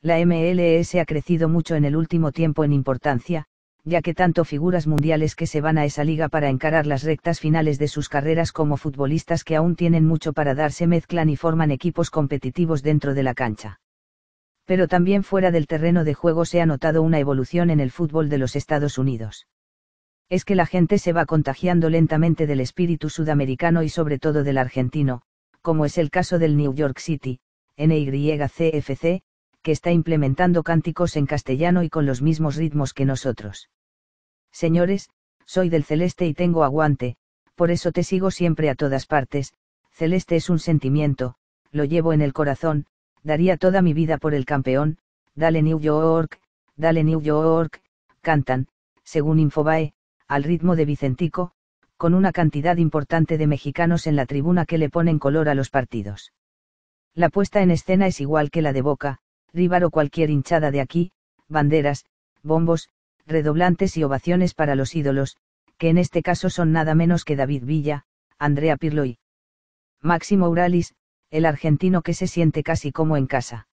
la MLS ha crecido mucho en el último tiempo en importancia, ya que tanto figuras mundiales que se van a esa liga para encarar las rectas finales de sus carreras como futbolistas que aún tienen mucho para darse mezclan y forman equipos competitivos dentro de la cancha. Pero también fuera del terreno de juego se ha notado una evolución en el fútbol de los Estados Unidos. Es que la gente se va contagiando lentamente del espíritu sudamericano y sobre todo del argentino, como es el caso del New York City, NYCFC, que está implementando cánticos en castellano y con los mismos ritmos que nosotros. Señores, soy del celeste y tengo aguante, por eso te sigo siempre a todas partes, celeste es un sentimiento, lo llevo en el corazón, daría toda mi vida por el campeón, dale New York, dale New York, cantan, según Infobae, al ritmo de Vicentico, con una cantidad importante de mexicanos en la tribuna que le ponen color a los partidos. La puesta en escena es igual que la de Boca, Ríbaro, o cualquier hinchada de aquí, banderas, bombos, redoblantes y ovaciones para los ídolos, que en este caso son nada menos que David Villa, Andrea Pirlo y Máximo Uralis, el argentino que se siente casi como en casa.